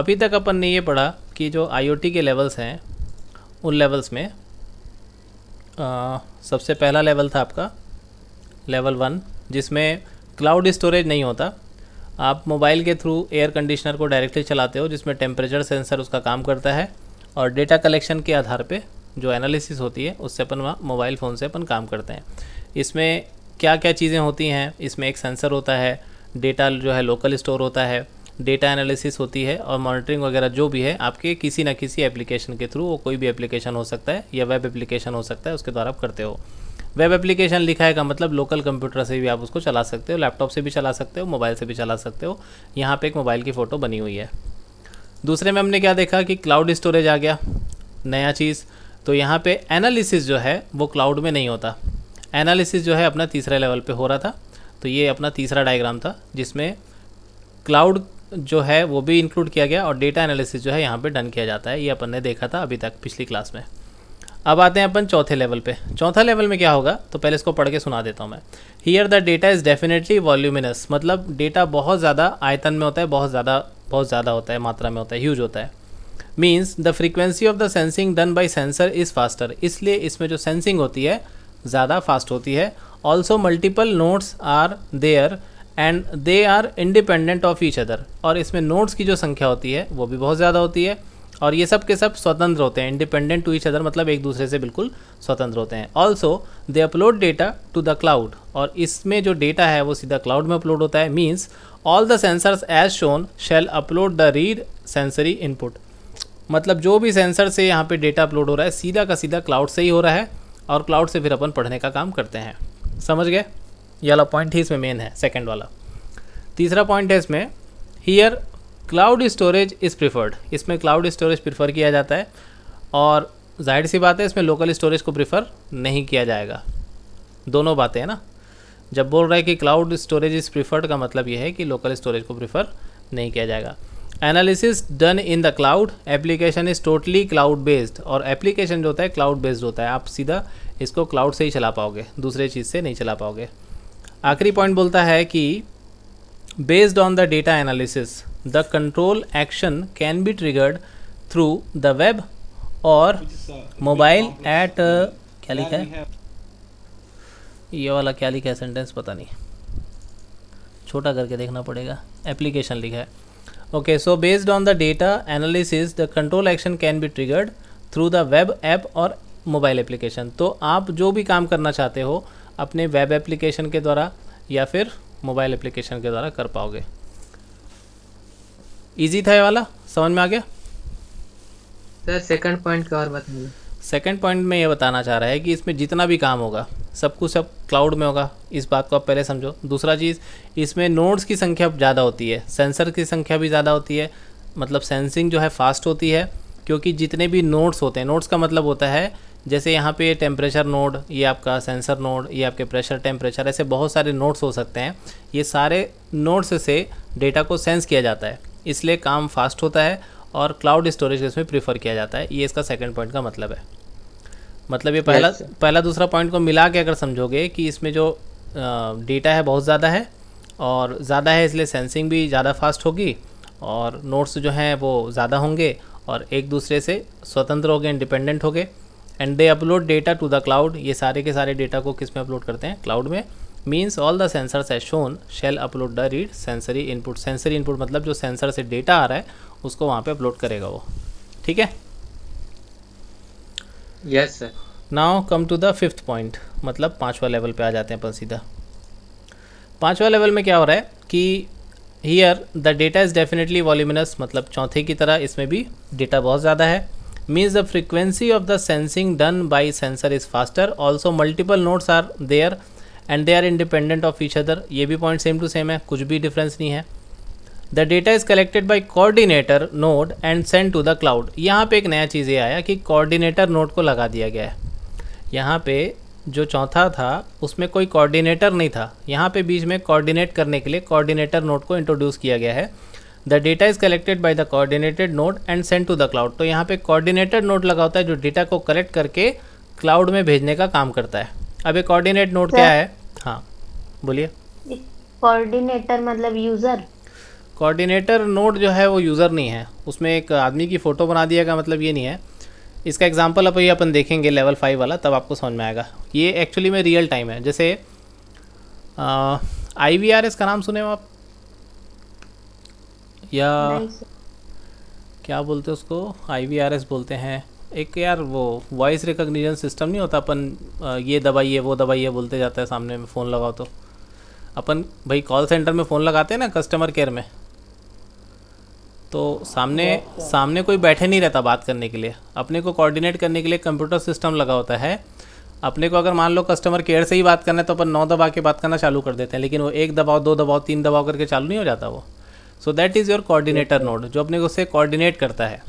अभी तक अपन ने ये पढ़ा कि जो आईओटी के लेवल्स हैं उन लेवल्स में आ, सबसे पहला लेवल था आपका लेवल वन जिसमें क्लाउड स्टोरेज नहीं होता आप मोबाइल के थ्रू एयर कंडीशनर को डायरेक्टली चलाते हो जिसमें टेम्परेचर सेंसर उसका काम करता है और डेटा कलेक्शन के आधार पे जो एनालिसिस होती है उससे अपन मोबाइल फ़ोन से अपन काम करते हैं इसमें क्या क्या चीज़ें होती हैं इसमें एक सेंसर होता है डेटा जो है लोकल स्टोर होता है डेटा एनालिसिस होती है और मॉनिटरिंग वगैरह जो भी है आपके किसी ना किसी एप्लीकेशन के थ्रू वो कोई भी एप्लीकेशन हो सकता है या वेब एप्लीकेशन हो सकता है उसके द्वारा आप करते हो वेब एप्लीकेशन लिखा है का मतलब लोकल कंप्यूटर से भी आप उसको चला सकते हो लैपटॉप से भी चला सकते हो मोबाइल से भी चला सकते हो यहाँ पर एक मोबाइल की फ़ोटो बनी हुई है दूसरे में हमने क्या देखा कि क्लाउड स्टोरेज आ गया नया चीज़ तो यहाँ पर एनालिसिस जो है वो क्लाउड में नहीं होता एनालिसिस जो है अपना तीसरे लेवल पर हो रहा था तो ये अपना तीसरा डायग्राम था जिसमें क्लाउड जो है वो भी इंक्लूड किया गया और डेटा एनालिसिस जो है यहाँ पे डन किया जाता है ये अपन ने देखा था अभी तक पिछली क्लास में अब आते हैं अपन चौथे लेवल पे चौथा लेवल में क्या होगा तो पहले इसको पढ़ के सुना देता हूँ मैं here the data is definitely voluminous मतलब डेटा बहुत ज़्यादा आयतन में होता है बहुत ज़्यादा बहुत ज़्यादा होता है मात्रा में होता है ह्यूज होता है means the frequency of the sensing done by sensor is faster इसलिए इसमें जो सेंसिंग होती है ज़्यादा फास्ट होती है also multiple nodes are there and they are independent of each other और इसमें नोट्स की जो संख्या होती है वो भी बहुत ज़्यादा होती है और ये सब के सब स्वतंत्र होते हैं इंडिपेंडेंट टू ईच अदर मतलब एक दूसरे से बिल्कुल स्वतंत्र होते हैं also they upload data to the cloud और इसमें जो डेटा है वो सीधा क्लाउड में अपलोड होता है means all the sensors as shown shall upload the read sensory input मतलब जो भी सेंसर से यहाँ पे डेटा अपलोड हो रहा है सीधा का सीधा क्लाउड से ही हो रहा है और क्लाउड से फिर अपन पढ़ने का काम करते हैं समझ गए ये वाला पॉइंट ही इसमें मेन है सेकेंड वाला तीसरा पॉइंट है इसमें here cloud storage is preferred इसमें क्लाउड स्टोरेज प्रिफर किया जाता है और जाहिर सी बात है इसमें लोकल स्टोरेज को प्रिफर नहीं किया जाएगा दोनों बातें हैं ना जब बोल रहा है कि क्लाउड स्टोरेज इज़ प्रिफर्ड का मतलब यह है कि लोकल स्टोरेज को प्रिफर नहीं किया जाएगा analysis done in the cloud application is totally cloud based और एप्लीकेशन जो होता है क्लाउड बेस्ड होता है आप सीधा इसको क्लाउड से ही चला पाओगे दूसरे चीज़ से नहीं चला पाओगे आखिरी पॉइंट बोलता है कि based on the data analysis the control action can be triggered through the web और मोबाइल एट क्या लिखा है ये वाला क्या लिखा है सेंटेंस पता नहीं छोटा करके देखना पड़ेगा एप्लीकेशन लिखा है okay so based on the data analysis the control action can be triggered through the web app और मोबाइल एप्लीकेशन तो आप जो भी काम करना चाहते हो अपने वेब एप्लीकेशन के द्वारा या फिर मोबाइल एप्लीकेशन के द्वारा कर पाओगे इजी था ये वाला समझ में आ गया सर सेकंड पॉइंट का और बताइए सेकंड पॉइंट में ये बताना चाह रहा है कि इसमें जितना भी काम होगा सब कुछ सब क्लाउड में होगा इस बात को आप पहले समझो दूसरा चीज़ इसमें नोड्स की संख्या ज़्यादा होती है सेंसर की संख्या भी ज़्यादा होती है मतलब सेंसिंग जो है फास्ट होती है क्योंकि जितने भी नोट्स होते हैं नोट्स का मतलब होता है जैसे यहाँ पे टेम्परेचर नोड ये आपका सेंसर नोड ये आपके प्रेशर टेम्परेचर ऐसे बहुत सारे नोड्स हो सकते हैं ये सारे नोड्स से डेटा को सेंस किया जाता है इसलिए काम फास्ट होता है और क्लाउड स्टोरेज इसमें प्रीफर किया जाता है ये इसका सेकेंड पॉइंट का मतलब है मतलब ये पहला पहला दूसरा पॉइंट को मिला के अगर समझोगे कि इसमें जो डेटा है बहुत ज़्यादा है और ज़्यादा है इसलिए सेंसिंग भी ज़्यादा फास्ट होगी और नोट्स जो हैं वो ज़्यादा होंगे और एक दूसरे से स्वतंत्र हो गए इंडिपेंडेंट हो गए and they upload data to the cloud ये सारे के सारे डेटा को किस में अपलोड करते हैं क्लाउड में means all the sensors as shown shall upload the read sensory input sensory input मतलब जो सेंसर से डेटा आ रहा है उसको वहाँ पे अपलोड करेगा वो ठीक है yes sir now come to the fifth point मतलब पाँचवा लेवल पे आ जाते हैं अपन सीधा पाँचवा लेवल में क्या हो रहा है कि here the data is definitely voluminous मतलब चौथे की तरह इसमें भी डेटा बहुत ज़्यादा है means the frequency of the sensing done by sensor is faster also multiple nodes are there and they are independent of each other ये भी पॉइंट सेम टू सेम है कुछ भी डिफरेंस नहीं है the data is collected by coordinator node and send to the cloud यहाँ पे एक नया चीज़ ये आया कि कॉर्डिनेटर नोट को लगा दिया गया है यहाँ पे जो चौथा था उसमें कोई कॉर्डिनेटर नहीं था यहाँ पे बीच में कॉर्डिनेट करने के लिए कॉर्डिनेटर नोट को इंट्रोड्यूस किया गया है the data is collected by the coordinated node and send to the cloud तो यहाँ पे कोऑर्डिनेटेड नोड लगा होता है जो डेटा को कलेक्ट करके क्लाउड में भेजने का काम करता है अब एक कोऑर्डिनेट नोड क्या है हाँ बोलिए कोऑर्डिनेटर मतलब यूज़र कोऑर्डिनेटर नोड जो है वो यूज़र नहीं है उसमें एक आदमी की फ़ोटो बना दिया का मतलब ये नहीं है इसका एग्जाम्पल अब ये अपन देखेंगे लेवल फाइव वाला तब आपको समझ में आएगा ये एक्चुअली में रियल टाइम है जैसे आई वी आर एस का नाम सुने हो आप या क्या बोलते हैं उसको आई बोलते हैं एक यार वो वॉइस रिकोगनीजन सिस्टम नहीं होता अपन ये दबाइए वो दबाइए बोलते जाता है सामने में फ़ोन लगाओ तो अपन भाई कॉल सेंटर में फ़ोन लगाते हैं ना कस्टमर केयर में तो सामने सामने कोई बैठे नहीं रहता बात करने के लिए अपने को कोऑर्डिनेट करने के लिए कंप्यूटर सिस्टम लगा होता है अपने को अगर मान लो कस्टमर केयर से ही बात करना है तो अपन नौ दबा के बात करना चालू कर देते हैं लेकिन वो एक दबाव दो दबाव तीन दबाव करके चालू नहीं हो जाता वो so that is your coordinator node जो अपने उसे कोऑर्डिनेट करता है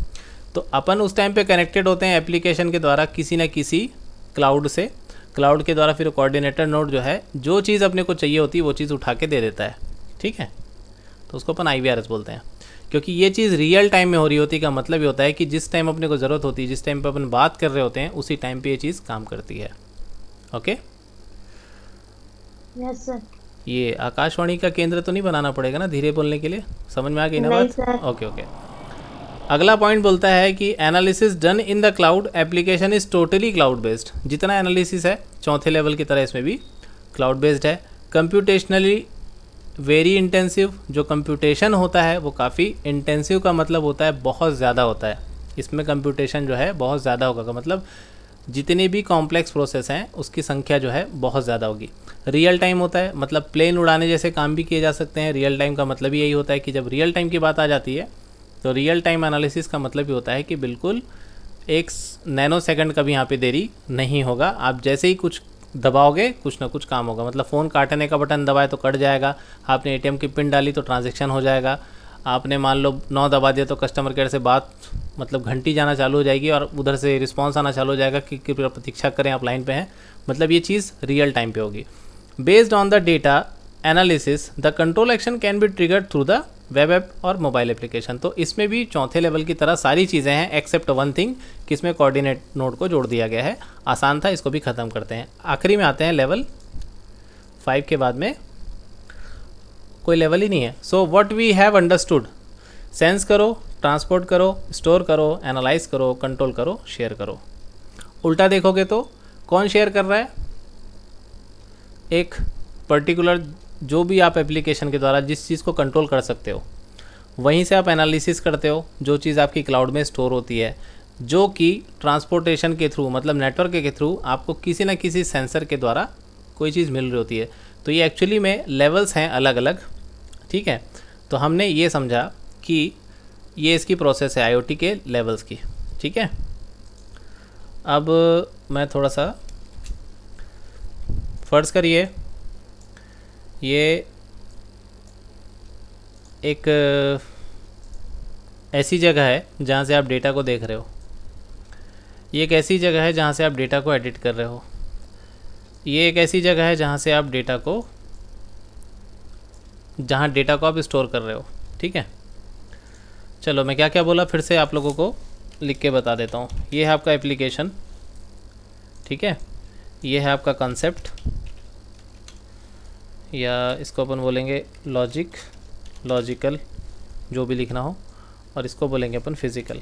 तो अपन उस टाइम पे कनेक्टेड होते हैं एप्लीकेशन के द्वारा किसी ना किसी क्लाउड से क्लाउड के द्वारा फिर कोऑर्डिनेटर नोड जो है जो चीज़ अपने को चाहिए होती है वो चीज़ उठा के दे देता है ठीक है तो उसको अपन आई बोलते हैं क्योंकि ये चीज़ रियल टाइम में हो रही होती का मतलब ये होता है कि जिस टाइम अपने को ज़रूरत होती है जिस टाइम पर अपन बात कर रहे होते हैं उसी टाइम पर ये चीज़ काम करती है ओके यस yes, सर ये आकाशवाणी का केंद्र तो नहीं बनाना पड़ेगा ना धीरे बोलने के लिए समझ में आ गई ना बात ओके ओके अगला पॉइंट बोलता है कि analysis done in the cloud application is totally cloud based जितना एनालिसिस है चौथे लेवल की तरह इसमें भी क्लाउड बेस्ड है कंप्यूटेशनली वेरी इंटेंसिव जो कंप्यूटेशन होता है वो काफ़ी इंटेंसिव का मतलब होता है बहुत ज़्यादा होता है इसमें कंप्यूटेशन जो है बहुत ज़्यादा होगा का मतलब जितने भी कॉम्प्लेक्स प्रोसेस हैं उसकी संख्या जो है बहुत ज़्यादा होगी रियल टाइम होता है मतलब प्लेन उड़ाने जैसे काम भी किए जा सकते हैं रियल टाइम का मतलब यही होता है कि जब रियल टाइम की बात आ जाती है तो रियल टाइम एनालिसिस का मतलब ये होता है कि बिल्कुल एक नैनो सेकंड का भी यहाँ पे देरी नहीं होगा आप जैसे ही कुछ दबाओगे कुछ ना कुछ काम होगा मतलब फ़ोन काटने का बटन दबाए तो कट जाएगा आपने ए की पिन डाली तो ट्रांजेक्शन हो जाएगा आपने मान लो नौ दबा दिया तो कस्टमर केयर से बात मतलब घंटी जाना चालू हो जाएगी और उधर से रिस्पॉन्स आना चालू हो जाएगा कि कृपया प्रतीक्षा करें आप लाइन पे हैं मतलब ये चीज़ रियल टाइम पे होगी Based on the data analysis, the control action can be triggered through the web app और मोबाइल एप्लीकेशन तो इसमें भी चौथे लेवल की तरह सारी चीज़ें हैं एक्सेप्ट वन थिंग कि इसमें कॉर्डिनेट नोट को जोड़ दिया गया है आसान था इसको भी ख़त्म करते हैं आखिरी में आते हैं लेवल फाइव के बाद में कोई लेवल ही नहीं है so what we have understood sense करो ट्रांसपोर्ट करो स्टोर करो एनालाइज करो कंट्रोल करो शेयर करो उल्टा देखोगे तो कौन शेयर कर रहा है एक पर्टिकुलर जो भी आप एप्लीकेशन के द्वारा जिस चीज़ को कंट्रोल कर सकते हो वहीं से आप एनालिसिस करते हो जो चीज़ आपकी क्लाउड में स्टोर होती है जो कि ट्रांसपोर्टेशन के थ्रू मतलब नेटवर्क के थ्रू आपको किसी न किसी सेंसर के द्वारा कोई चीज़ मिल रही होती है तो ये एक्चुअली में लेवल्स हैं अलग अलग ठीक है तो हमने ये समझा कि ये इसकी प्रोसेस है आईओटी के लेवल्स की ठीक है अब मैं थोड़ा सा फ़र्ज़ करिए ये एक ऐसी जगह है जहाँ से आप डेटा को देख रहे हो ये एक ऐसी जगह है जहाँ से आप डेटा को एडिट कर रहे हो ये एक ऐसी जगह है जहाँ से आप डेटा को जहाँ डेटा को आप स्टोर कर रहे हो ठीक है चलो मैं क्या क्या बोला फिर से आप लोगों को लिख के बता देता हूँ ये है आपका एप्लीकेशन ठीक है ये है आपका कंसेप्ट या इसको अपन बोलेंगे लॉजिक लॉजिकल जो भी लिखना हो और इसको बोलेंगे अपन फिज़िकल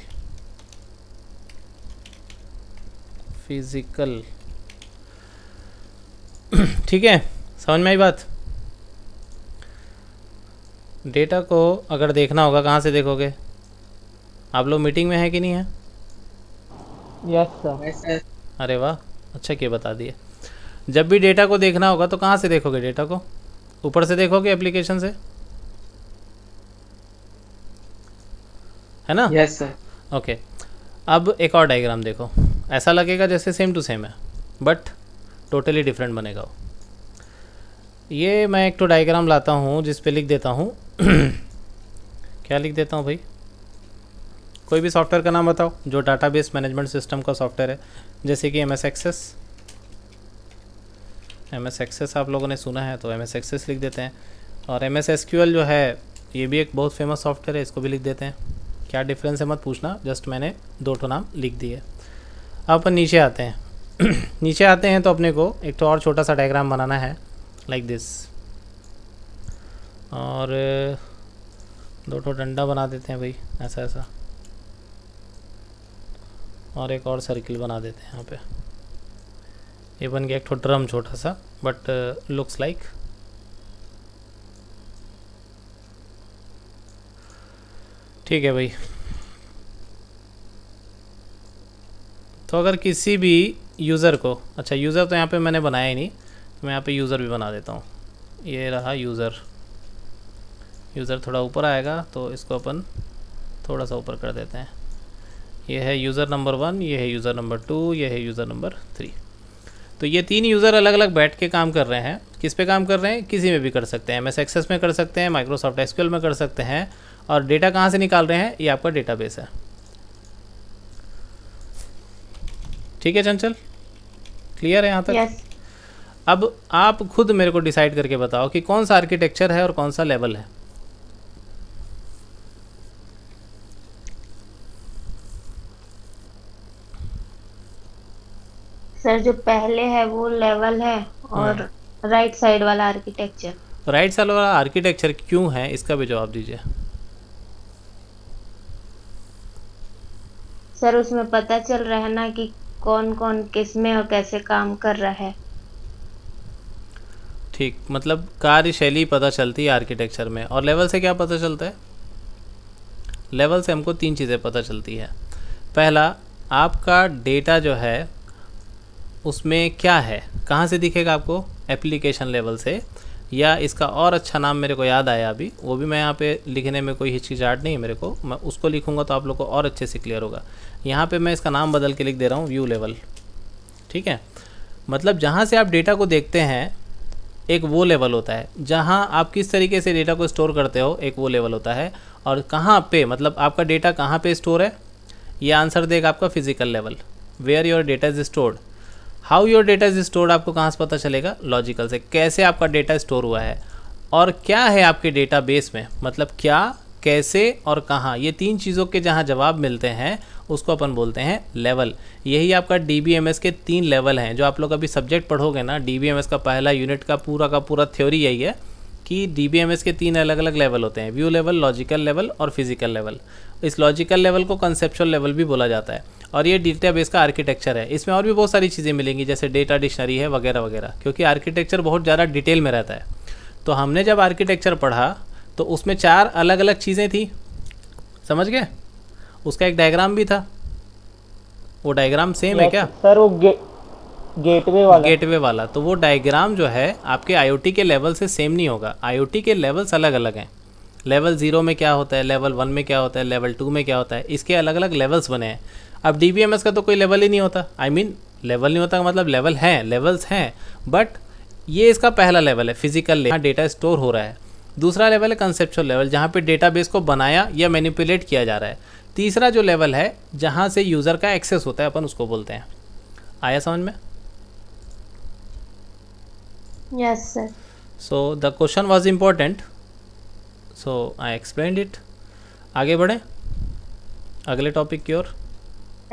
फिज़िकल ठीक है समझ में आई बात डेटा को अगर देखना होगा कहाँ से देखोगे आप लोग मीटिंग में हैं कि नहीं है यस सर अरे वाह अच्छा क्या बता दिए जब भी डेटा को देखना होगा तो कहाँ से देखोगे डेटा को ऊपर से देखोगे एप्लीकेशन से है ना यस सर ओके अब एक और डायग्राम देखो ऐसा लगेगा जैसे सेम टू सेम है बट टोटली डिफरेंट बनेगा वो ये मैं एक तो डायग्राम लाता हूँ जिस पे लिख देता हूँ क्या लिख देता हूँ भाई कोई भी सॉफ्टवेयर का नाम बताओ जो डाटाबेस मैनेजमेंट सिस्टम का सॉफ्टवेयर है जैसे कि M S access M S access आप लोगों ने सुना है तो एम एस एक्सेस लिख देते हैं और M S S Q L जो है ये भी एक बहुत फेमस सॉफ्टवेयर है इसको भी लिख देते हैं क्या डिफरेंस है मत पूछना जस्ट मैंने दो ठो नाम लिख दिए अब अपन नीचे आते हैं नीचे आते हैं तो अपने को एक तो और छोटा सा डायग्राम बनाना है लाइक like दिस और दो ठो डंडा बना देते हैं भाई ऐसा ऐसा और एक और सर्किल बना देते हैं यहाँ पे ये बन गया एक थोड़ा ड्रम छोटा सा बट लुक्स लाइक ठीक है भाई तो अगर किसी भी यूज़र को अच्छा यूज़र तो यहाँ पे मैंने बनाया ही नहीं तो मैं यहाँ पे यूज़र भी बना देता हूँ ये रहा यूज़र यूज़र थोड़ा ऊपर आएगा तो इसको अपन थोड़ा सा ऊपर कर देते हैं ये है यूज़र नंबर वन ये है यूज़र नंबर टू ये है यूज़र नंबर थ्री तो ये तीन यूज़र अलग अलग बैठ के काम कर रहे हैं किस पे काम कर रहे हैं किसी में भी कर सकते हैं एम एस एक्सेस में कर सकते हैं माइक्रोसॉफ्ट एसक्यूएल में कर सकते हैं और डेटा कहाँ से निकाल रहे हैं ये आपका बेस है ठीक है चंचल क्लियर है यहाँ तक yes. अब आप खुद मेरे को डिसाइड करके बताओ कि कौन सा आर्किटेक्चर है और कौन सा लेवल है सर जो पहले है वो लेवल है और राइट हाँ। साइड वाला आर्किटेक्चर राइट साइड वाला आर्किटेक्चर क्यों है इसका भी जवाब दीजिए सर उसमें पता चल रहा है ना कि कौन कौन किस में और कैसे काम कर रहा है ठीक मतलब कार्यशैली पता चलती है आर्किटेक्चर में और लेवल से क्या पता चलता है लेवल से हमको तीन चीज़ें पता चलती है पहला आपका डेटा जो है उसमें क्या है कहाँ से दिखेगा आपको एप्लीकेशन लेवल से या इसका और अच्छा नाम मेरे को याद आया अभी वो भी मैं यहाँ पे लिखने में कोई हिचकिचाहट नहीं है मेरे को मैं उसको लिखूँगा तो आप लोग को और अच्छे से क्लियर होगा यहाँ पे मैं इसका नाम बदल के लिख दे रहा हूँ व्यू लेवल ठीक है मतलब जहाँ से आप डेटा को देखते हैं एक वो लेवल होता है जहाँ आप किस तरीके से डेटा को स्टोर करते हो एक वो लेवल होता है और कहाँ पर मतलब आपका डेटा कहाँ पे स्टोर है ये आंसर देगा आपका physical level where your data is stored how your data is stored आपको कहाँ से पता चलेगा लॉजिकल से कैसे आपका डेटा स्टोर हुआ है और क्या है आपके बेस में मतलब क्या कैसे और कहाँ ये तीन चीज़ों के जहाँ जवाब मिलते हैं उसको अपन बोलते हैं लेवल यही आपका डी के तीन लेवल हैं जो आप लोग अभी सब्जेक्ट पढ़ोगे ना डी का पहला यूनिट का पूरा का पूरा थ्योरी यही है कि डी के तीन अलग अलग लेवल होते हैं व्यू लेवल लॉजिकल लेवल और फिजिकल लेवल इस लॉजिकल लेवल को कंसेप्चुअल लेवल भी बोला जाता है और ये डेटाबेस का आर्किटेक्चर है इसमें और भी बहुत सारी चीज़ें मिलेंगी जैसे डेटा डिक्शनरी है वगैरह वगैरह क्योंकि आर्किटेक्चर बहुत ज़्यादा डिटेल में रहता है तो हमने जब आर्किटेक्चर पढ़ा तो उसमें चार अलग अलग चीज़ें थी समझ गए उसका एक डायग्राम भी था वो डायग्राम सेम है क्या सर वो गे, गेटवे वाला गेटवे वाला तो वो डायग्राम जो है आपके आईओटी के लेवल से सेम नहीं होगा आईओटी के लेवल्स अलग अलग हैं लेवल ज़ीरो में क्या होता है लेवल वन में क्या होता है लेवल टू में क्या होता है इसके अलग अलग लेवल्स बने हैं अब डी का तो कोई लेवल ही नहीं होता I I mean mean, level नहीं होता का मतलब लेवल है लेवल्स हैं बट ये इसका पहला लेवल है फिजिकल लेवल डेटा स्टोर हो रहा है दूसरा लेवल है कंसेप्चुअल लेवल जहाँ पे डेटाबेस को बनाया या मैनिपुलेट किया जा रहा है तीसरा जो लेवल है जहाँ से यूज़र का एक्सेस होता है अपन उसको बोलते हैं आया समझ में yes sir so the question was important so I explain it आगे बढ़ें अगले टॉपिक की ओर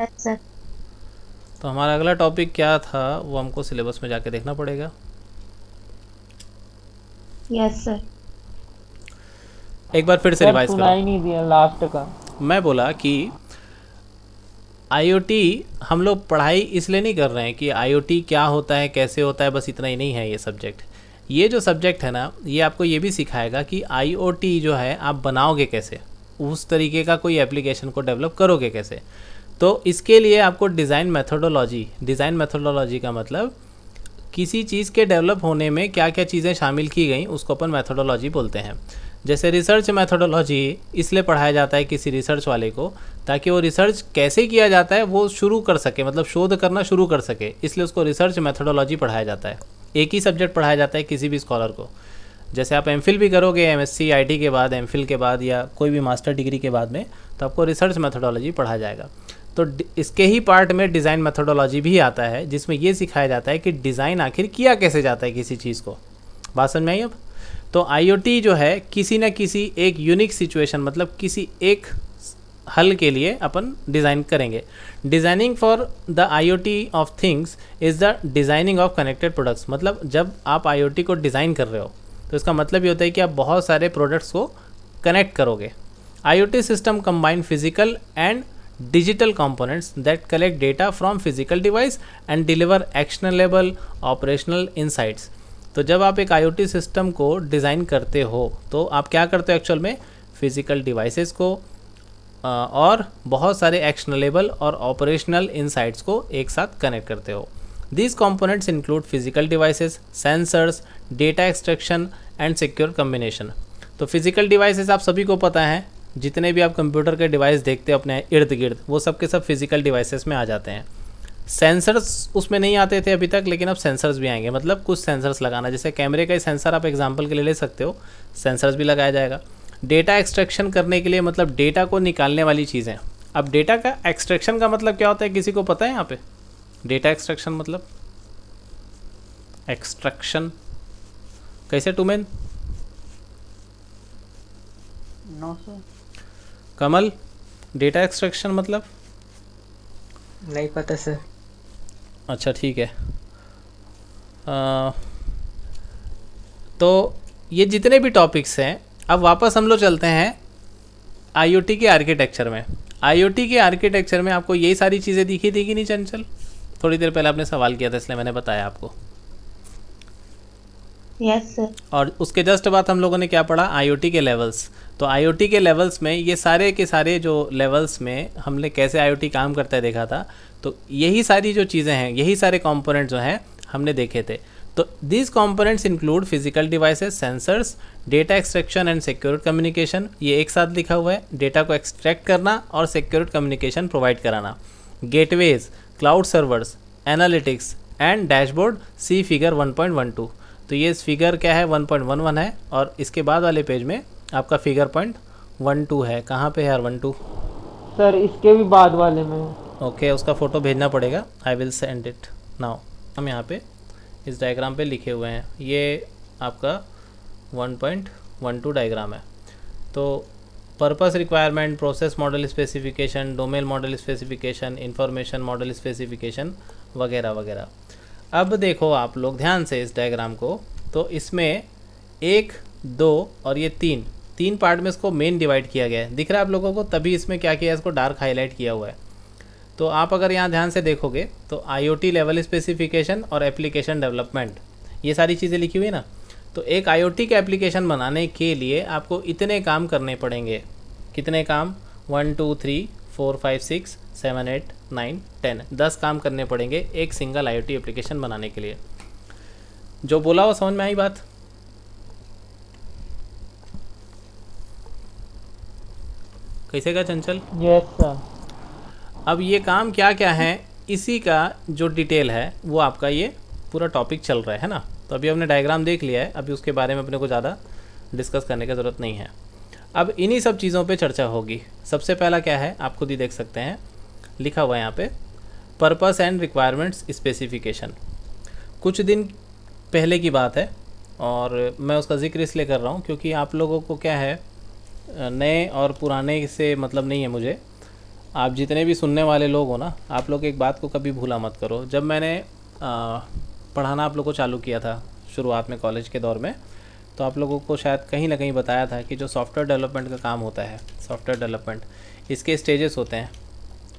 तो हमारा अगला टॉपिक क्या था वो हमको सिलेबस में जाके देखना पड़ेगा यस सर एक बार फिर से रिवाइज करो नहीं दिया लास्ट का मैं बोला कि आईओटी हम लोग पढ़ाई इसलिए नहीं कर रहे हैं कि आईओटी क्या होता है कैसे होता है बस इतना ही नहीं है ये सब्जेक्ट ये जो सब्जेक्ट है ना ये आपको ये भी सिखाएगा कि आईओटी जो है आप बनाओगे कैसे उस तरीके का कोई एप्लीकेशन को डेवलप करोगे कैसे तो इसके लिए आपको डिज़ाइन मेथोडोलॉजी डिज़ाइन मेथोडोलॉजी का मतलब किसी चीज़ के डेवलप होने में क्या क्या चीज़ें शामिल की गई उसको अपन मैथोडोलॉजी बोलते हैं जैसे रिसर्च मैथोडोलॉजी इसलिए पढ़ाया जाता है किसी रिसर्च वाले को ताकि वो रिसर्च कैसे किया जाता है वो शुरू कर सके मतलब शोध करना शुरू कर सके इसलिए उसको रिसर्च मैथोडोलॉजी पढ़ाया जाता है एक ही सब्जेक्ट पढ़ाया जाता है किसी भी स्कॉलर को जैसे आप एम भी करोगे एम एस के बाद एम के बाद या कोई भी मास्टर डिग्री के बाद में तो आपको रिसर्च मैथोडोलॉजी पढ़ाया जाएगा तो इसके ही पार्ट में डिज़ाइन मेथोडोलॉजी भी आता है जिसमें ये सिखाया जाता है कि डिज़ाइन आखिर किया कैसे जाता है किसी चीज़ को बात समझ में आई अब तो आई जो है किसी न किसी एक यूनिक सिचुएशन मतलब किसी एक हल के लिए अपन डिज़ाइन करेंगे designing for the I of things is the designing of connected products मतलब जब आप आई को डिज़ाइन कर रहे हो तो इसका मतलब ये होता है कि आप बहुत सारे प्रोडक्ट्स को कनेक्ट करोगे I system combine physical and digital components that collect data from physical device and deliver actionable operational insights तो जब आप एक IoT सिस्टम को डिज़ाइन करते हो तो आप क्या करते हो एक्चुअल में फिज़िकल डिवाइसेस को और बहुत सारे एक्शनलेबल और ऑपरेशनल इंसाइट्स को एक साथ कनेक्ट करते हो These components include physical devices, sensors, data extraction and secure combination. तो physical devices आप सभी को पता है जितने भी आप कंप्यूटर के डिवाइस देखते हैं अपने इर्द गिर्द वो सब के सब फिज़िकल डिवाइसेस में आ जाते हैं सेंसर्स उसमें नहीं आते थे अभी तक लेकिन अब सेंसर्स भी आएंगे मतलब कुछ सेंसर्स लगाना जैसे कैमरे का ही सेंसर आप एग्जाम्पल के लिए ले सकते हो सेंसर्स भी लगाया जाएगा डेटा एक्सट्रैक्शन करने के लिए मतलब डेटा को निकालने वाली चीज़ें अब डेटा का एक्सट्रैक्शन का मतलब क्या होता है किसी को पता है यहाँ पे डेटा एक्सट्रैक्शन मतलब एक्सट्रैक्शन कैसे टू मैन no sir Kamal data extraction मतलब नहीं पता सर अच्छा ठीक है आ, तो ये जितने भी टॉपिक्स हैं अब वापस हम लोग चलते हैं आईओटी के आर्किटेक्चर में आईओटी के आर्किटेक्चर में आपको यही सारी चीज़ें दिखी थी कि नहीं चंचल थोड़ी देर पहले आपने सवाल किया था इसलिए मैंने बताया आपको यस yes, और उसके जस्ट बाद हम लोगों ने क्या पढ़ा आईओटी के लेवल्स तो आईओटी के लेवल्स में ये सारे के सारे जो लेवल्स में हमने कैसे आईओटी काम करता है देखा था तो यही सारी जो चीज़ें हैं यही सारे कॉम्पोनेंट जो हैं हमने देखे थे तो these components include physical devices sensors data extraction and secure communication ये एक साथ लिखा हुआ है डेटा को एक्सट्रैक्ट करना और सिक्योर कम्युनिकेशन प्रोवाइड कराना gateways cloud servers analytics and dashboard see figure 1.12 तो ये फिगर क्या है 1.11 है और इसके बाद वाले पेज में आपका फिगर पॉइंट वन टू है कहाँ पे है यार वन टू सर इसके भी बाद वाले में ओके okay, उसका फ़ोटो भेजना पड़ेगा I will send it now हम यहाँ पे इस डायग्राम पे लिखे हुए हैं ये आपका 1.12 डायग्राम है तो purpose requirement process model specification domain model specification information model specification वगैरह वगैरह अब देखो आप लोग ध्यान से इस डायग्राम को तो इसमें एक दो और ये तीन तीन पार्ट में इसको मेन डिवाइड किया गया है दिख रहा है आप लोगों को तभी इसमें क्या किया है इसको डार्क हाईलाइट किया हुआ है तो आप अगर यहाँ ध्यान से देखोगे तो आई लेवल स्पेसिफिकेशन और एप्लीकेशन डेवलपमेंट ये सारी चीज़ें लिखी हुई है ना तो एक आई के एप्लीकेशन बनाने के लिए आपको इतने काम करने पड़ेंगे कितने काम one two three four five six seven eight nine ten दस काम करने पड़ेंगे एक सिंगल आई एप्लीकेशन बनाने के लिए जो बोला वो समझ में आई बात कैसे का चंचल यस yes, सर अब ये काम क्या क्या है इसी का जो डिटेल है वो आपका ये पूरा टॉपिक चल रहा है ना तो अभी हमने डायग्राम देख लिया है अभी उसके बारे में अपने को ज़्यादा डिस्कस करने की ज़रूरत नहीं है अब इन्हीं सब चीज़ों पे चर्चा होगी सबसे पहला क्या है आप खुद ही देख सकते हैं लिखा हुआ है यहाँ पे पर्पस एंड रिक्वायरमेंट्स स्पेसिफिकेशन कुछ दिन पहले की बात है और मैं उसका ज़िक्र इसलिए कर रहा हूँ क्योंकि आप लोगों को क्या है नए और पुराने से मतलब नहीं है मुझे आप जितने भी सुनने वाले लोग हो ना आप लोग एक बात को कभी भूला मत करो जब मैंने आ, पढ़ाना आप लोग को चालू किया था शुरुआत में कॉलेज के दौर में तो आप लोगों को शायद कहीं ना कहीं बताया था कि जो सॉफ्टवेयर डेवलपमेंट का काम होता है सॉफ्टवेयर डेवलपमेंट इसके स्टेजेस होते हैं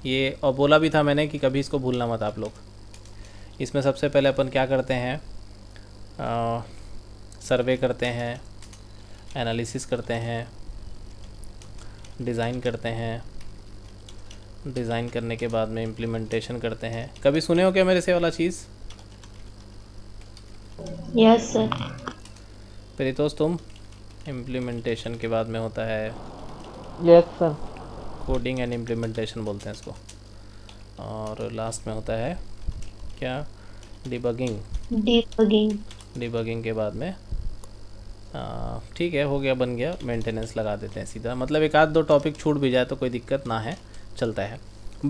ये और बोला भी था मैंने कि कभी इसको भूलना मत आप लोग इसमें सबसे पहले अपन क्या करते हैं आ, सर्वे करते हैं एनालिसिस करते हैं डिज़ाइन करते हैं डिज़ाइन करने के बाद में इम्प्लीमेंटेशन करते हैं कभी सुने हो क्या मेरे से वाला चीज़ यस yes, सर प्रीतोष तुम इम्प्लीमेंटेशन के बाद में होता है yes sir coding and implementation बोलते हैं इसको और लास्ट में होता है क्या डिबगिंग डिबगिंग डिबगिंग के बाद में ठीक है हो गया बन गया मेंटेनेंस लगा देते हैं सीधा मतलब एक आध दो टॉपिक छूट भी जाए तो कोई दिक्कत ना है चलता है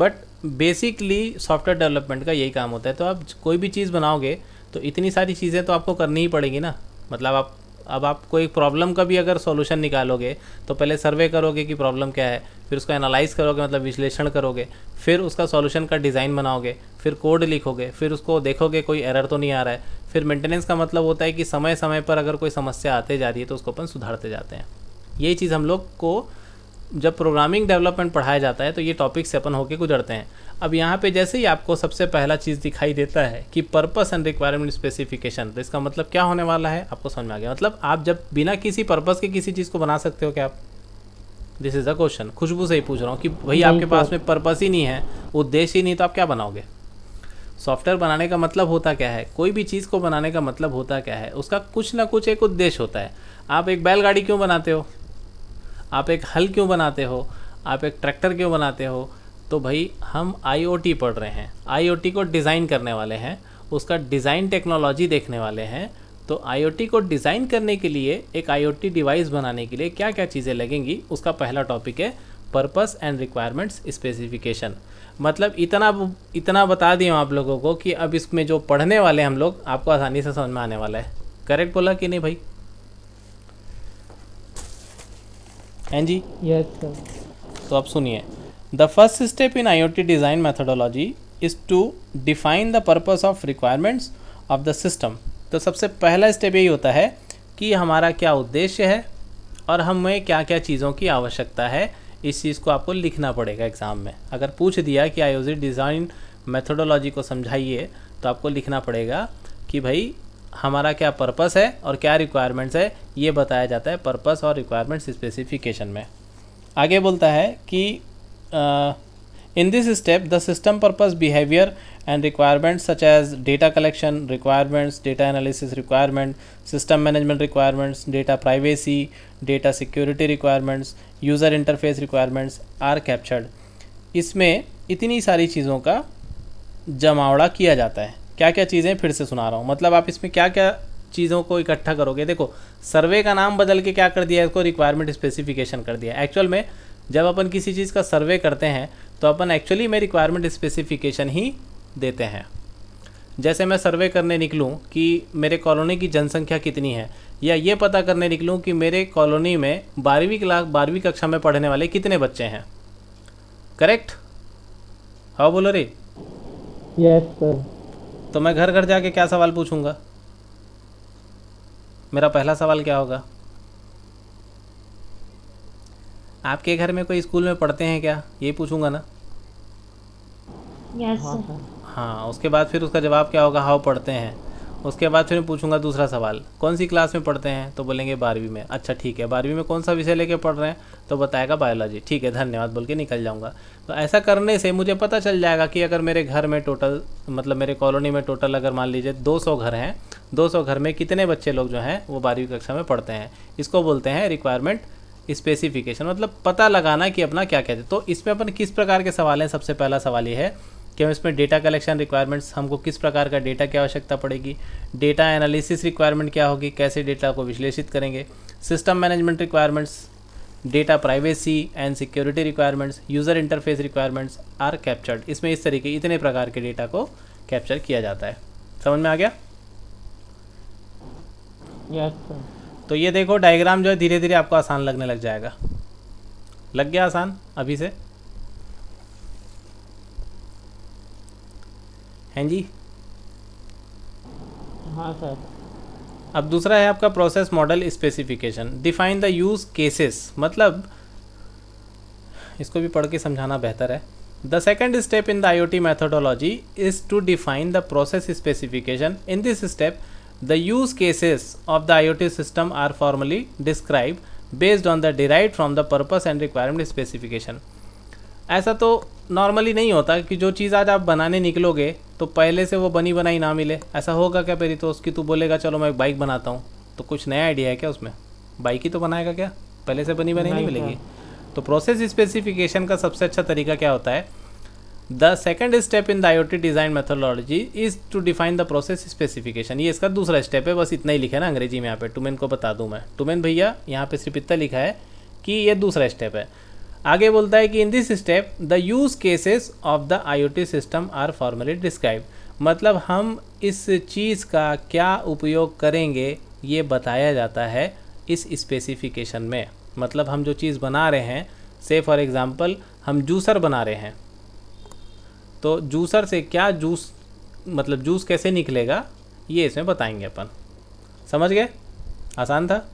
बट बेसिकली सॉफ्टवेयर डेवलपमेंट का यही काम होता है तो आप कोई भी चीज़ बनाओगे तो इतनी सारी चीज़ें तो आपको करनी ही पड़ेगी ना मतलब आप अब आप कोई प्रॉब्लम का भी अगर सॉल्यूशन निकालोगे तो पहले सर्वे करोगे कि प्रॉब्लम क्या है फिर उसको एनालाइज करोगे मतलब विश्लेषण करोगे फिर उसका सॉल्यूशन का डिज़ाइन बनाओगे फिर कोड लिखोगे फिर उसको देखोगे कोई एरर तो नहीं आ रहा है फिर मेंटेनेंस का मतलब होता है कि समय समय पर अगर कोई समस्या आते जा रही है तो उसको अपन सुधारते जाते हैं यही चीज़ हम लोग को जब प्रोग्रामिंग डेवलपमेंट पढ़ाया जाता है तो ये टॉपिक से अपन होकर गुजरते हैं अब यहाँ पे जैसे ही आपको सबसे पहला चीज़ दिखाई देता है कि पर्पस एंड रिक्वायरमेंट स्पेसिफिकेशन तो इसका मतलब क्या होने वाला है आपको समझ में आ गया मतलब आप जब बिना किसी पर्पस के किसी चीज़ को बना सकते हो क्या आप this is a question Khushboo से ही पूछ रहा हूँ कि भाई आपके पास में पर्पस ही नहीं है उद्देश्य ही नहीं तो आप क्या बनाओगे सॉफ्टवेयर बनाने का मतलब होता क्या है कोई भी चीज़ को बनाने का मतलब होता क्या है उसका कुछ ना कुछ एक उद्देश्य होता है आप एक बैलगाड़ी क्यों बनाते हो आप एक हल क्यों बनाते हो आप एक ट्रैक्टर क्यों बनाते हो तो भाई हम आई पढ़ रहे हैं आई को डिज़ाइन करने वाले हैं उसका डिज़ाइन टेक्नोलॉजी देखने वाले हैं तो आई को डिज़ाइन करने के लिए एक आई डिवाइस बनाने के लिए क्या क्या चीज़ें लगेंगी उसका पहला टॉपिक है पर्पस एंड रिक्वायरमेंट्स स्पेसिफिकेशन मतलब इतना इतना बता हूँ आप लोगों को कि अब इसमें जो पढ़ने वाले हम लोग आपको आसानी से समझ में आने वाला है करेक्ट बोला कि नहीं भाई हैं जी यस सर तो आप सुनिए the first step in I O T design methodology is to define the purpose of requirements of the system तो सबसे पहला स्टेप यही होता है कि हमारा क्या उद्देश्य है और हमें क्या क्या चीज़ों की आवश्यकता है इस चीज़ को आपको लिखना पड़ेगा एग्ज़ाम में अगर पूछ दिया कि आयोजित डिज़ाइन मैथडोलॉजी को समझाइए तो आपको लिखना पड़ेगा कि भाई हमारा क्या पर्पस है और क्या रिक्वायरमेंट्स है ये बताया जाता है पर्पस और रिक्वायरमेंट्स स्पेसिफिकेशन में आगे बोलता है कि uh, in this step, the system purpose behavior and requirements such as data collection requirements, data analysis requirement, system management requirements, data privacy, data security requirements, user interface requirements are captured. इसमें इतनी सारी चीज़ों का जमावड़ा किया जाता है क्या क्या चीज़ें फिर से सुना रहा हूँ मतलब आप इसमें क्या क्या चीज़ों को इकट्ठा करोगे देखो सर्वे का नाम बदल के क्या कर दिया इसको रिक्वायरमेंट स्पेसिफिकेशन कर दिया एक्चुअल में जब अपन किसी चीज़ का सर्वे करते हैं तो अपन एक्चुअली में रिक्वायरमेंट स्पेसिफिकेशन ही देते हैं जैसे मैं सर्वे करने निकलूं कि मेरे कॉलोनी की जनसंख्या कितनी है या ये पता करने निकलूं कि मेरे कॉलोनी में बारहवीं क्लास बारहवीं कक्षा में पढ़ने वाले कितने बच्चे हैं करेक्ट हाँ बोलो रे यस सर तो मैं घर घर जाके क्या सवाल पूछूंगा मेरा पहला सवाल क्या होगा आपके घर में कोई स्कूल में पढ़ते हैं क्या ये पूछूंगा ना yes, हाँ उसके बाद फिर उसका जवाब क्या होगा हाउ पढ़ते हैं उसके बाद फिर मैं पूछूंगा दूसरा सवाल कौन सी क्लास में पढ़ते हैं तो बोलेंगे बारहवीं में अच्छा ठीक है बारहवीं में कौन सा विषय लेके पढ़ रहे हैं तो बताएगा बायोलॉजी ठीक है धन्यवाद बोल के निकल जाऊंगा तो ऐसा करने से मुझे पता चल जाएगा कि अगर मेरे घर में टोटल मतलब मेरे कॉलोनी में टोटल अगर मान लीजिए दो घर हैं दो घर में कितने बच्चे लोग जो हैं वो बारहवीं कक्षा में पढ़ते हैं इसको बोलते हैं रिक्वायरमेंट स्पेसिफिकेशन मतलब पता लगाना कि अपना क्या कहते हैं तो इसमें अपन किस प्रकार के सवाल हैं सबसे पहला सवाल ये है कि हम इसमें डेटा कलेक्शन रिक्वायरमेंट्स हमको किस प्रकार का डेटा की आवश्यकता पड़ेगी डेटा एनालिसिस रिक्वायरमेंट क्या होगी कैसे डेटा को विश्लेषित करेंगे system management requirements data privacy and security requirements user interface requirements are captured इसमें इस तरीके इतने प्रकार के डेटा को कैप्चर किया जाता है समझ में आ गया yes, तो ये देखो डायग्राम जो है धीरे धीरे आपको आसान लगने लग जाएगा लग गया आसान अभी से हैं जी हाँ सर अब दूसरा है आपका process model specification define the use cases मतलब इसको भी पढ़ के समझाना बेहतर है the step in the I O T methodology is to define the process specification in this step The use cases of the IoT system are formally described based on the derived from the purpose and requirement specification. ऐसा तो normally नहीं होता कि जो चीज़ आज आप बनाने निकलोगे तो पहले से वो बनी बनाई ना मिले ऐसा होगा क्या पेरी तो उसकी तू बोलेगा चलो मैं एक बाइक बनाता हूँ तो कुछ नया आइडिया है क्या उसमें बाइक ही तो बनाएगा क्या पहले से बनी बनाई नहीं मिलेगी हाँ। तो प्रोसेस स्पेसिफिकेशन का सबसे अच्छा तरीका क्या होता है the second step in the I design methodology is to define the process specification ये इसका दूसरा स्टेप है बस इतना ही लिखा है ना अंग्रेजी में यहाँ पे टुमेन को बता दूँ मैं टुमेन भैया यहाँ पे सिर्फ इतना लिखा है कि ये दूसरा स्टेप है आगे बोलता है कि in this step the use cases of the I system are formally describe मतलब हम इस चीज़ का क्या उपयोग करेंगे ये बताया जाता है इस स्पेसिफिकेशन में मतलब हम जो चीज़ बना रहे हैं से फॉर एग्ज़ाम्पल हम जूसर बना रहे हैं तो जूसर से क्या जूस मतलब जूस कैसे निकलेगा ये इसमें बताएंगे अपन समझ गए आसान था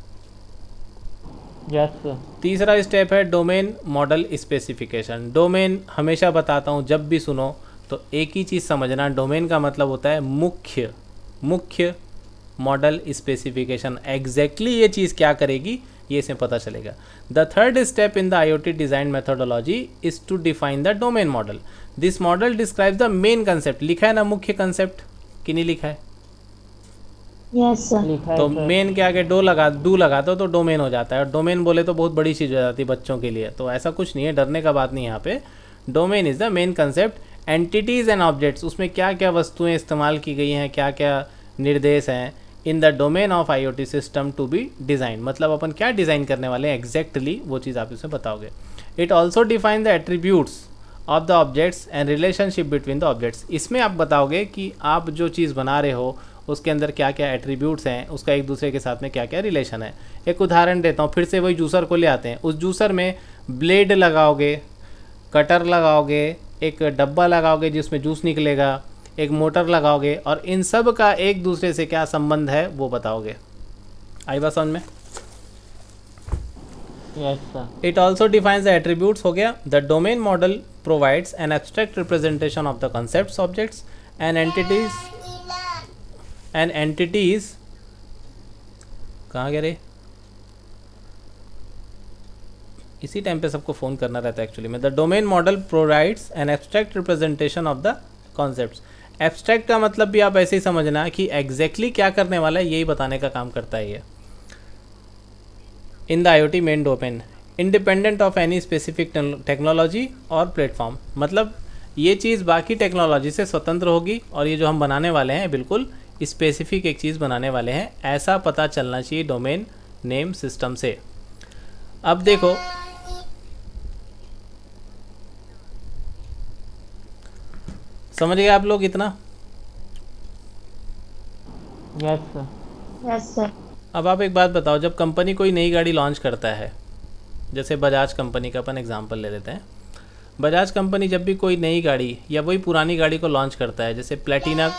यस yes, तीसरा स्टेप है डोमेन मॉडल स्पेसिफिकेशन डोमेन हमेशा बताता हूँ जब भी सुनो तो एक ही चीज़ समझना डोमेन का मतलब होता है मुख्य मुख्य मॉडल स्पेसिफिकेशन एग्जैक्टली ये चीज़ क्या करेगी ये इसमें पता चलेगा the third step in the IoT design methodology is to define the domain model this model describe the main concept लिखा है ना मुख्य कंसेप्ट कि नहीं लिखा है Yes, तो मेन के आगे डो लगा डू लगा दो तो डोमेन हो जाता है और डोमेन बोले तो बहुत बड़ी चीज़ हो जाती है बच्चों के लिए तो ऐसा कुछ नहीं है डरने का बात नहीं यहाँ पे domain is the main concept entities and objects उसमें क्या क्या वस्तुएं इस्तेमाल की गई हैं क्या क्या निर्देश हैं in the domain of IoT system to be design मतलब अपन क्या डिज़ाइन करने वाले हैं एग्जैक्टली वो चीज़ आप इसमें बताओगे it also define the attributes of the objects and relationship between the objects इसमें आप बताओगे कि आप जो चीज़ बना रहे हो उसके अंदर क्या क्या एट्रीब्यूट्स हैं उसका एक दूसरे के साथ में क्या क्या रिलेशन है एक उदाहरण देता हूँ फिर से वही जूसर को ले आते हैं उस जूसर में ब्लेड लगाओगे कटर लगाओगे एक डब्बा लगाओगे जिसमें जूस निकलेगा एक मोटर लगाओगे और इन सब का एक दूसरे से क्या संबंध है वो बताओगे आई बात समझ में it also defines the attributes हो गया the domain model provides an abstract representation of the concept objects and entities and entities कहाँ गए रे इसी टाइम पे सबको फ़ोन करना रहता है एक्चुअली में the domain model provides an abstract representation of the concepts abstract का मतलब भी आप ऐसे ही समझना कि एग्जैक्टली exactly क्या करने वाला है यही बताने का काम करता है ये in the I main domain independent of any specific technology और प्लेटफॉर्म मतलब ये चीज़ बाकी टेक्नोलॉजी से स्वतंत्र होगी और ये जो हम बनाने वाले हैं बिल्कुल स्पेसिफिक एक चीज़ बनाने वाले हैं ऐसा पता चलना चाहिए डोमेन नेम सिस्टम से अब देखो समझ गए आप लोग इतना यस सर यस सर अब आप एक बात बताओ जब कंपनी कोई नई गाड़ी लॉन्च करता है जैसे बजाज कंपनी का अपन एग्जांपल ले लेते हैं बजाज कंपनी जब भी कोई नई गाड़ी या वही पुरानी गाड़ी को लॉन्च करता है जैसे प्लेटिना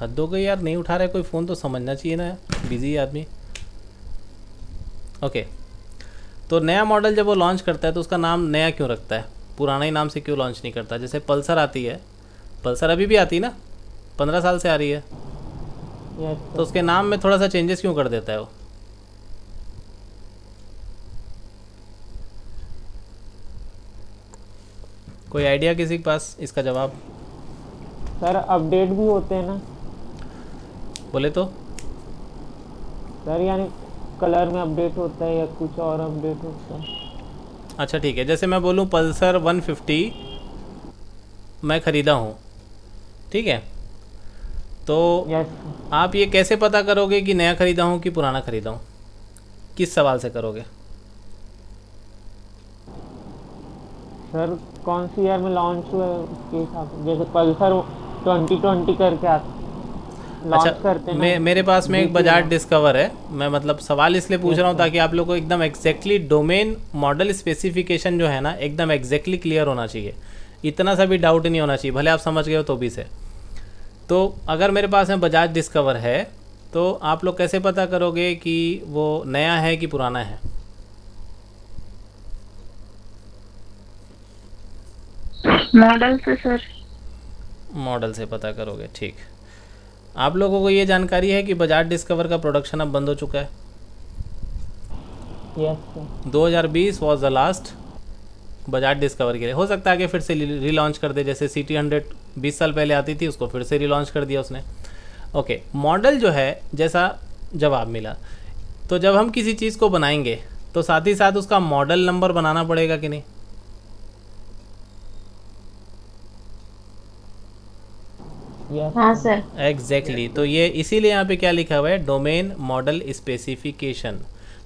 हद हो गई यार नहीं उठा रहा है कोई फ़ोन तो समझना चाहिए ना बिजी आदमी ओके तो नया मॉडल जब वो लॉन्च करता है तो उसका नाम नया क्यों रखता है पुराना ही नाम से क्यों लॉन्च नहीं करता जैसे पल्सर आती है पल्सर अभी भी आती है ना पंद्रह साल से आ रही है तो-, तो उसके नाम में थोड़ा सा चेंजेस क्यों कर देता है वो कोई आइडिया किसी के पास इसका जवाब सर अपडेट भी होते हैं ना बोले तो सर यानी कलर में अपडेट होता है या कुछ और अपडेट होता है अच्छा ठीक है जैसे मैं बोलूँ पल्सर 150 मैं ख़रीदा हूँ ठीक है तो yes. आप ये कैसे पता करोगे कि नया ख़रीदा हूँ कि पुराना ख़रीदा हूँ किस सवाल से करोगे सर कौन सी ईयर में लॉन्च जैसे पल्सर 2020 करके आता अच्छा करते मे, मेरे पास में एक बजाज डिस्कवर है मैं मतलब सवाल इसलिए पूछ रहा हूँ ताकि आप लोग को एकदम एग्जैक्टली डोमेन मॉडल स्पेसिफिकेशन जो है ना एकदम एग्जैक्टली क्लियर होना चाहिए इतना सा भी डाउट नहीं होना चाहिए भले आप समझ गए हो तो भी से तो अगर मेरे पास में बजाज डिस्कवर है तो आप लोग कैसे पता करोगे कि वो नया है कि पुराना है मॉडल से सर मॉडल से पता करोगे ठीक आप लोगों को ये जानकारी है कि बजाज डिस्कवर का प्रोडक्शन अब बंद हो चुका है दो हज़ार बीस was the last Bajaj Discover के लिए हो सकता है कि फिर से रिलॉन्च कर दे जैसे सी टी हंड्रेड बीस साल पहले आती थी उसको फिर से रिलॉन्च कर दिया उसने ओके मॉडल जो है जैसा जवाब मिला तो जब हम किसी चीज़ को बनाएंगे तो साथ ही साथ उसका मॉडल नंबर बनाना पड़ेगा कि नहीं सर yes. एग्जैक्टली तो ये इसीलिए यहाँ पे क्या लिखा हुआ है डोमेन मॉडल स्पेसिफिकेशन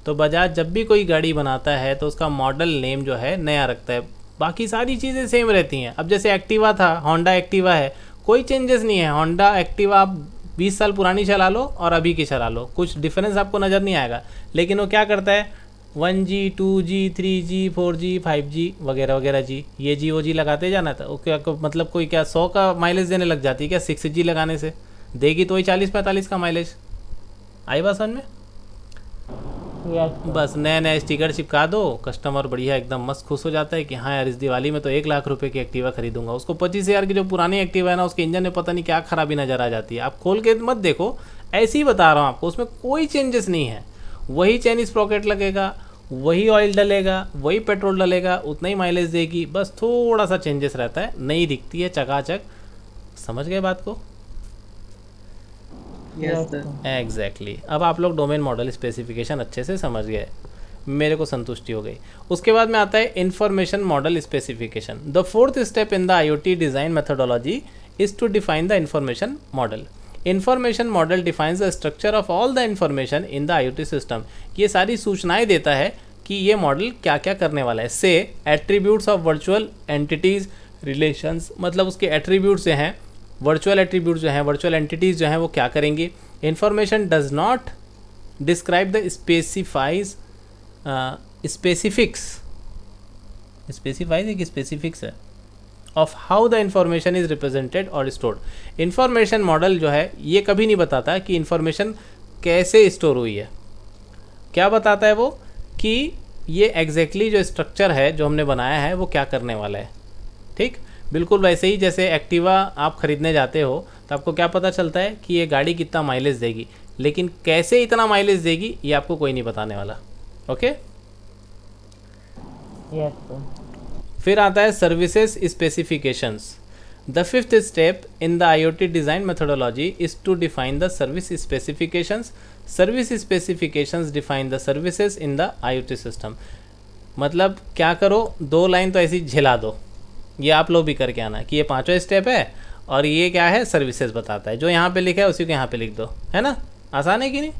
तो बजाज जब भी कोई गाड़ी बनाता है तो उसका मॉडल नेम जो है नया रखता है बाकी सारी चीज़ें सेम रहती हैं अब जैसे एक्टिवा था होंडा एक्टिवा है कोई चेंजेस नहीं है होंडा एक्टिवा आप 20 साल पुरानी चला लो और अभी की चला लो कुछ डिफरेंस आपको नज़र नहीं आएगा लेकिन वो क्या करता है one G two G three G four G five G वगैरह वगैरह जी ये जी वो जी लगाते जाना था ओके आपको मतलब कोई क्या सौ का माइलेज देने लग जाती है क्या सिक्स जी लगाने से देगी तो वही चालीस पैंतालीस का माइलेज आई बात समझ में बस नए नए स्टिकर चिपका दो कस्टमर बढ़िया एकदम मस्त खुश हो जाता है कि हाँ यार इस दिवाली में तो एक लाख रुपए की एक्टिवा खरीदूंगा उसको पच्चीस हज़ार की जो पुरानी एक्टिवा है ना उसके इंजन में पता नहीं क्या खराबी नज़र आ जाती है आप खोल के मत देखो ऐसे ही बता रहा हूँ आपको उसमें कोई चेंजेस नहीं है वही चाइनीज़ प्रॉकेट लगेगा वही ऑयल डलेगा वही पेट्रोल डलेगा उतना ही माइलेज देगी बस थोड़ा सा चेंजेस रहता है नहीं दिखती है चकाचक समझ गए बात को एग्जैक्टली yes, exactly. अब आप लोग डोमेन मॉडल स्पेसिफिकेशन अच्छे से समझ गए मेरे को संतुष्टि हो गई उसके बाद में आता है information model specification the fourth step in the IoT design methodology is to define the information model information model define the structure of all the information in the IoT system ये सारी सूचनाएं देता है कि ये मॉडल क्या क्या करने वाला है से attributes of virtual entities relations मतलब उसके एट्रीब्यूट्स हैं वर्चुअल एट्रीब्यूट जो हैं वर्चुअल एंटिटीज़ जो हैं वो क्या करेंगे information does not describe the specifies specifics specifies एक स्पेसिफिक्स है of how the information is represented और स्टोर्ड इन्फॉर्मेशन मॉडल जो है ये कभी नहीं बताता कि इन्फॉर्मेशन कैसे स्टोर हुई है क्या बताता है वो कि ये एग्जैक्टली exactly जो स्ट्रक्चर है जो हमने बनाया है वो क्या करने वाला है ठीक बिल्कुल वैसे ही जैसे एक्टिवा आप ख़रीदने जाते हो तो आपको क्या पता चलता है कि ये गाड़ी कितना माइलेज देगी लेकिन कैसे इतना माइलेज देगी ये आपको कोई नहीं बताने वाला ओके yes, फिर आता है services specifications the fifth step in the IoT design methodology is to define the service specifications service specifications define the services in the IoT system मतलब क्या करो दो लाइन तो ऐसी झिला दो ये आप लोग भी करके आना कि ये पाँचों स्टेप है और ये क्या है सर्विसेज बताता है जो यहाँ पे लिखा है उसी को यहाँ पे लिख दो है ना आसान है कि नहीं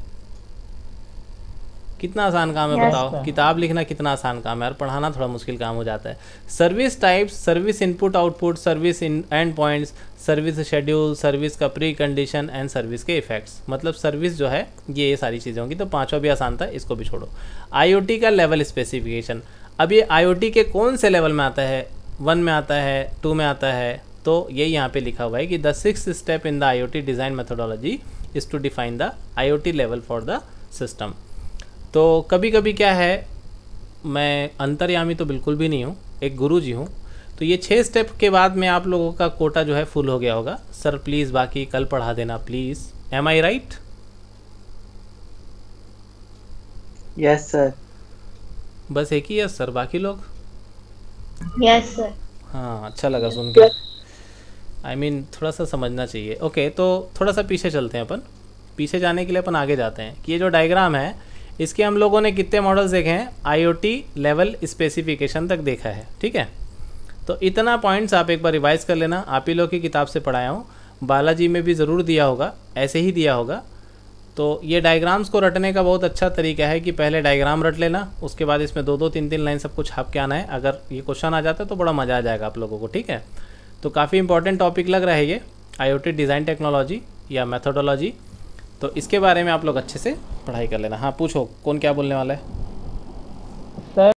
कितना आसान काम है बताओ किताब लिखना कितना आसान काम है और पढ़ाना थोड़ा मुश्किल काम हो जाता है service types service input output service end points service schedule service का प्री कंडीशन एंड सर्विस के इफेक्ट्स मतलब सर्विस जो है ये ये सारी चीज़ें होंगी तो पाँचों भी आसान था इसको भी छोड़ो आईओटी का लेवल स्पेसिफिकेशन अब ये आईओटी के कौन से लेवल में आता है वन में आता है टू में आता है तो ये यहाँ पे लिखा हुआ है कि the six step in the T design methodology is to define the T level for the system तो कभी कभी क्या है मैं अंतर्यामी तो बिल्कुल भी नहीं हूँ एक गुरु जी हूँ तो ये छः स्टेप के बाद में आप लोगों का कोटा जो है फुल हो गया होगा सर प्लीज़ बाकी कल पढ़ा देना please am I right yes sir बस एक ही यस सर बाकी लोग यस हाँ अच्छा लगा सुन के आई मीन थोड़ा सा समझना चाहिए ओके okay, तो थोड़ा सा पीछे चलते हैं अपन पीछे जाने के लिए अपन आगे जाते हैं कि ये जो डायग्राम है इसके हम लोगों ने कितने मॉडल्स देखे हैं आईओटी लेवल स्पेसिफिकेशन तक देखा है ठीक है तो इतना पॉइंट्स आप एक बार रिवाइज कर लेना आप ही लोग की किताब से पढ़ाया हूँ बालाजी में भी ज़रूर दिया होगा ऐसे ही दिया होगा तो ये डायग्राम्स को रटने का बहुत अच्छा तरीका है कि पहले डायग्राम रट लेना उसके बाद इसमें दो दो तीन तीन लाइन कुछ छाप के आना है अगर ये क्वेश्चन आ जाता है तो बड़ा मज़ा आ जाएगा आप लोगों को ठीक है तो काफ़ी इंपॉर्टेंट टॉपिक लग रहा है ये आई डिज़ाइन टेक्नोलॉजी या मैथोडोलॉजी तो इसके बारे में आप लोग अच्छे से पढ़ाई कर लेना हाँ पूछो कौन क्या बोलने वाला है